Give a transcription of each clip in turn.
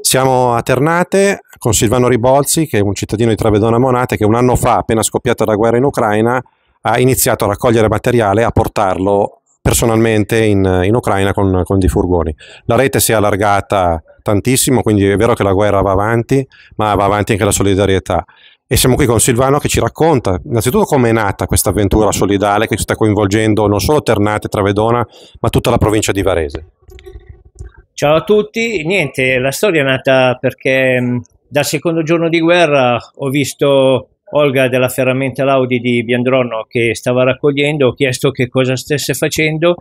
Siamo a Ternate con Silvano Ribolzi, che è un cittadino di Travedona Monate, che un anno fa, appena scoppiata la guerra in Ucraina, ha iniziato a raccogliere materiale e a portarlo personalmente in, in Ucraina con, con dei furgoni. La rete si è allargata tantissimo, quindi è vero che la guerra va avanti, ma va avanti anche la solidarietà. E siamo qui con Silvano che ci racconta innanzitutto come è nata questa avventura solidale che sta coinvolgendo non solo Ternate e Travedona, ma tutta la provincia di Varese. Ciao a tutti, niente, la storia è nata perché mh, mm, dal secondo giorno di guerra ho visto Olga della ferramenta Laudi di Biandrono che stava raccogliendo, ho chiesto che cosa stesse facendo.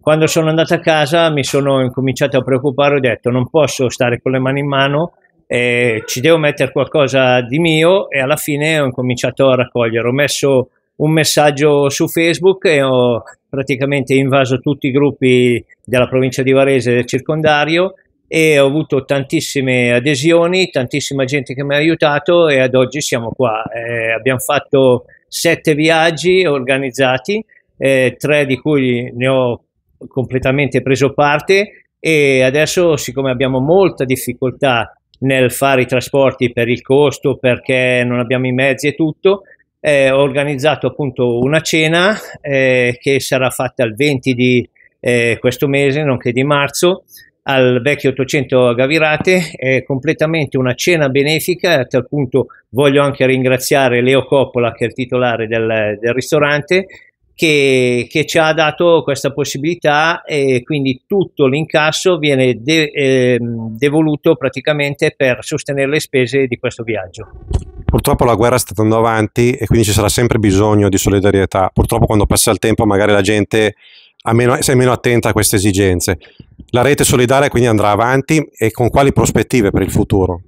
Quando sono andato a casa mi sono incominciato a preoccupare, ho detto non posso stare con le mani in mano, eh, ci devo mettere qualcosa di mio e alla fine ho incominciato a raccogliere. Ho messo un messaggio su Facebook e ho praticamente invaso tutti i gruppi della provincia di Varese e del circondario e ho avuto tantissime adesioni, tantissima gente che mi ha aiutato e ad oggi siamo qua. Eh, abbiamo fatto sette viaggi organizzati, eh, tre di cui ne ho completamente preso parte e adesso siccome abbiamo molta difficoltà nel fare i trasporti per il costo, perché non abbiamo i mezzi e tutto, eh, ho organizzato appunto una cena eh, che sarà fatta il 20 di eh, questo mese, nonché di marzo, al vecchio 800 a Gavirate, è completamente una cena benefica, a tal punto voglio anche ringraziare Leo Coppola che è il titolare del, del ristorante che, che, ci ha dato questa possibilità e quindi tutto l'incasso viene de, eh, devoluto praticamente per sostenere le spese di questo viaggio. Purtroppo la guerra sta andando avanti e quindi ci sarà sempre bisogno di solidarietà. Purtroppo quando passa il tempo magari la gente meno, è meno attenta a queste esigenze. La rete solidale quindi andrà avanti e con quali prospettive per il futuro?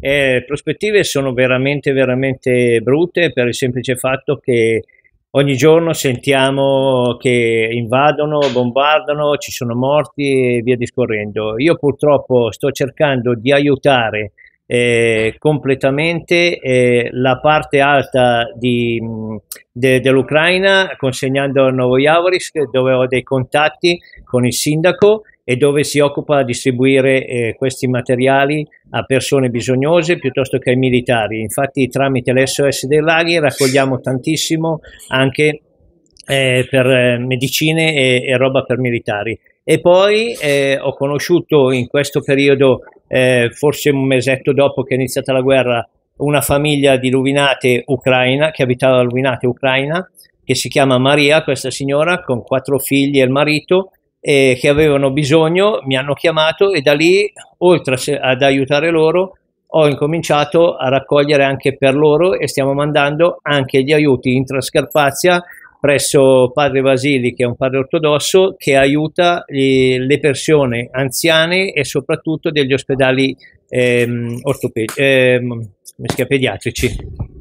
Eh, prospettive sono veramente, veramente brutte per il semplice fatto che ogni giorno sentiamo che invadono, bombardano, ci sono morti e via discorrendo. Io purtroppo sto cercando di aiutare eh, completamente eh, la parte alta di, mm, de, dell'Ucraina consegnando a Novoyavorisk dove ho dei contatti con il sindaco e dove si occupa di distribuire eh, questi materiali a persone bisognose piuttosto che ai militari. Infatti tramite l'SOS dei laghi raccogliamo tantissimo anche eh, per eh, medicine e, e roba per militari. E poi eh, ho conosciuto in questo periodo, eh, forse un mesetto dopo che è iniziata la guerra, una famiglia di Luvinate Ucraina, che abitava a Luvinate Ucraina, che si chiama Maria, questa signora, con quattro figli e il marito, eh, che avevano bisogno, mi hanno chiamato e da lì, oltre ad aiutare loro, ho incominciato a raccogliere anche per loro e stiamo mandando anche gli aiuti in Trascarpazia presso Padre Vasili, che è un padre ortodosso, che aiuta eh, le persone anziane e soprattutto degli ospedali ehm, ehm, pediatrici.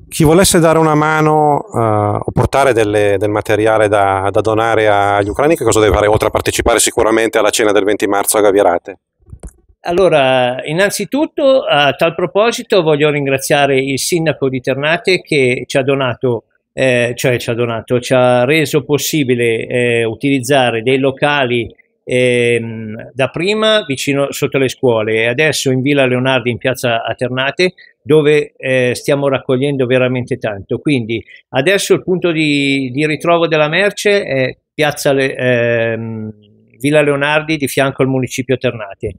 Chi volesse dare una mano eh, o portare delle, del materiale da, da donare agli ucraini, che cosa deve fare oltre a partecipare sicuramente alla cena del 20 marzo a Gavierate? Allora, innanzitutto a tal proposito voglio ringraziare il sindaco di Ternate che ci ha donato eh, cioè ci ha donato, ci ha reso possibile eh, utilizzare dei locali ehm, da prima vicino sotto le scuole e adesso in Villa Leonardi in piazza Aternate dove eh, stiamo raccogliendo veramente tanto. Quindi adesso il punto di, di ritrovo della merce è piazza le, ehm, Villa Leonardi di fianco al municipio Ternate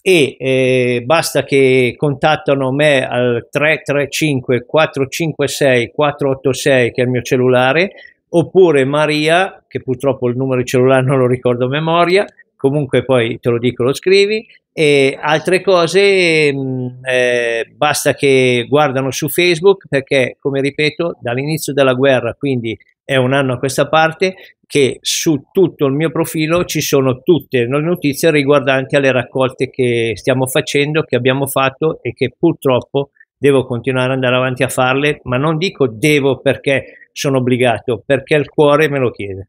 e eh, basta che contattano me al 335 456 486 che è il mio cellulare oppure Maria che purtroppo il numero di cellulare non lo ricordo a memoria comunque poi te lo dico lo scrivi e altre cose mh, mm, eh, basta che guardano su Facebook perché come ripeto dall'inizio della guerra quindi è un anno a questa parte che su tutto il mio profilo ci sono tutte le notizie riguardanti alle raccolte che stiamo facendo, che abbiamo fatto e che purtroppo devo continuare ad andare avanti a farle, ma non dico devo perché sono obbligato, perché il cuore me lo chiede.